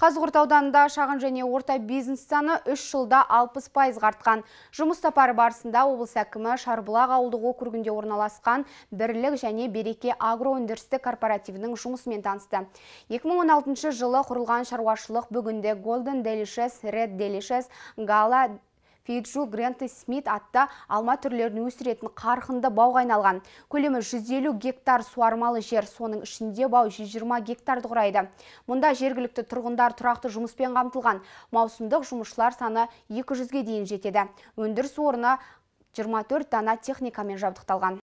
Қазығұрт ауданында шағын және орта бизнес саны 3 жылда 60 пайыз артқан. Жұмыс сапары барысында облыс әкімі Шарбұлақ ауылдық округінде орналасқан Бірлік және Береке агроөндірістік корпоративінің жұмысымен танысты. 2016 жылы құрылған шаруашылық бүгінде Golden Delicious, Red Delicious, Gala фейджу гренты смит атта алма түрлерін өсіретін қарқынды бауға айналған көлемі 150 гектар суармалы жер соның ішінде бау 120 гектарды құрайды мұнда жергілікті тұрғындар тұрақты жұмыспен қамтылған маусымдық жұмысшылар саны 200-ге дейін жетеді Өндір орны 24 дана техникамен жабдықталған